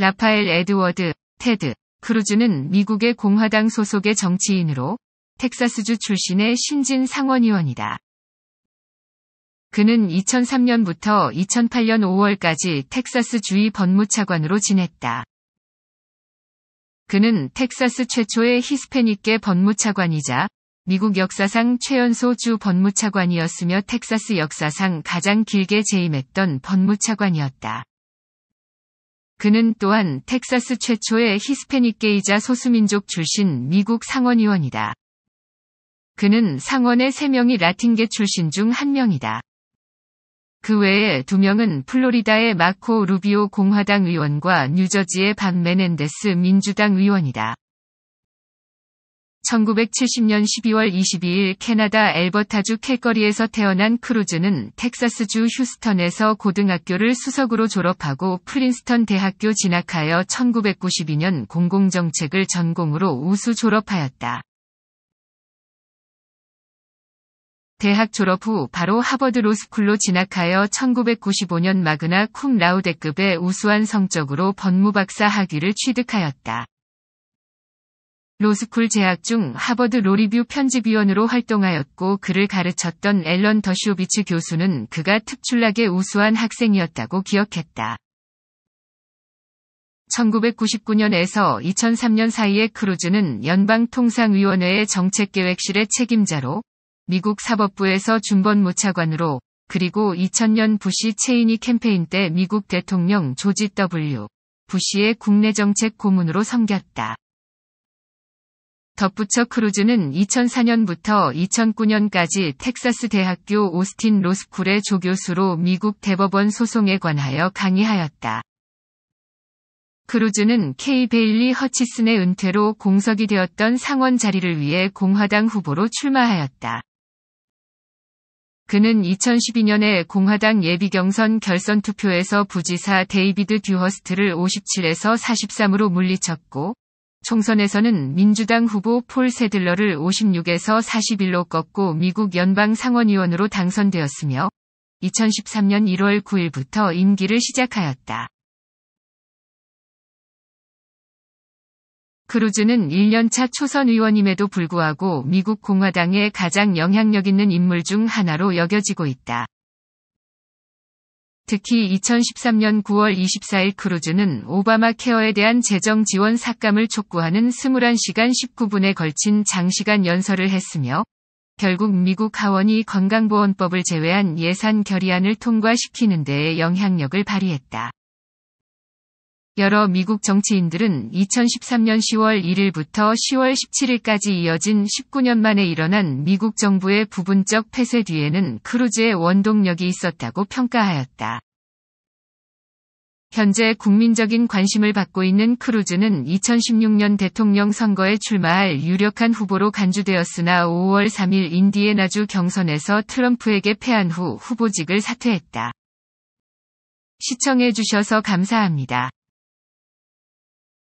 라파엘 에드워드, 테드, 크루즈는 미국의 공화당 소속의 정치인으로 텍사스주 출신의 신진 상원의원이다. 그는 2003년부터 2008년 5월까지 텍사스 주의 법무차관으로 지냈다. 그는 텍사스 최초의 히스패닉계 법무차관이자 미국 역사상 최연소 주 법무차관이었으며 텍사스 역사상 가장 길게 재임했던 법무차관이었다. 그는 또한 텍사스 최초의 히스패닉계이자 소수민족 출신 미국 상원의원이다. 그는 상원의 3명이 라틴계 출신 중 1명이다. 그 외에 2명은 플로리다의 마코 루비오 공화당 의원과 뉴저지의 밤 메넨데스 민주당 의원이다. 1970년 12월 22일 캐나다 엘버타주 캘거리에서 태어난 크루즈는 텍사스주 휴스턴에서 고등학교를 수석으로 졸업하고 프린스턴 대학교 진학하여 1992년 공공정책을 전공으로 우수 졸업하였다. 대학 졸업 후 바로 하버드 로스쿨로 진학하여 1995년 마그나 쿰 라우데급의 우수한 성적으로 법무박사 학위를 취득하였다. 로스쿨 재학 중 하버드 로리뷰 편집위원으로 활동하였고 그를 가르쳤던 앨런 더쇼비츠 교수는 그가 특출나게 우수한 학생이었다고 기억했다. 1999년에서 2003년 사이에 크루즈는 연방통상위원회의 정책계획실의 책임자로 미국 사법부에서 준번무차관으로 그리고 2000년 부시 체인이 캠페인 때 미국 대통령 조지 W. 부시의 국내 정책 고문으로 섬겼다. 덧붙여 크루즈는 2004년부터 2009년까지 텍사스 대학교 오스틴 로스쿨의 조교수로 미국 대법원 소송에 관하여 강의하였다. 크루즈는 케이 베일리 허치슨의 은퇴로 공석이 되었던 상원 자리를 위해 공화당 후보로 출마하였다. 그는 2012년에 공화당 예비경선 결선 투표에서 부지사 데이비드 듀허스트를 57에서 43으로 물리쳤고, 총선에서는 민주당 후보 폴 세들러를 56에서 41로 꺾고 미국 연방 상원의원으로 당선되었으며 2013년 1월 9일부터 임기를 시작하였다. 크루즈는 1년차 초선 의원임에도 불구하고 미국 공화당의 가장 영향력 있는 인물 중 하나로 여겨지고 있다. 특히 2013년 9월 24일 크루즈는 오바마 케어에 대한 재정 지원 삭감을 촉구하는 21시간 19분에 걸친 장시간 연설을 했으며 결국 미국 하원이 건강보험법을 제외한 예산 결의안을 통과시키는 데에 영향력을 발휘했다. 여러 미국 정치인들은 2013년 10월 1일부터 10월 17일까지 이어진 19년 만에 일어난 미국 정부의 부분적 폐쇄 뒤에는 크루즈의 원동력이 있었다고 평가하였다. 현재 국민적인 관심을 받고 있는 크루즈는 2016년 대통령 선거에 출마할 유력한 후보로 간주되었으나 5월 3일 인디애나주 경선에서 트럼프에게 패한 후 후보직을 사퇴했다. 시청해주셔서 감사합니다.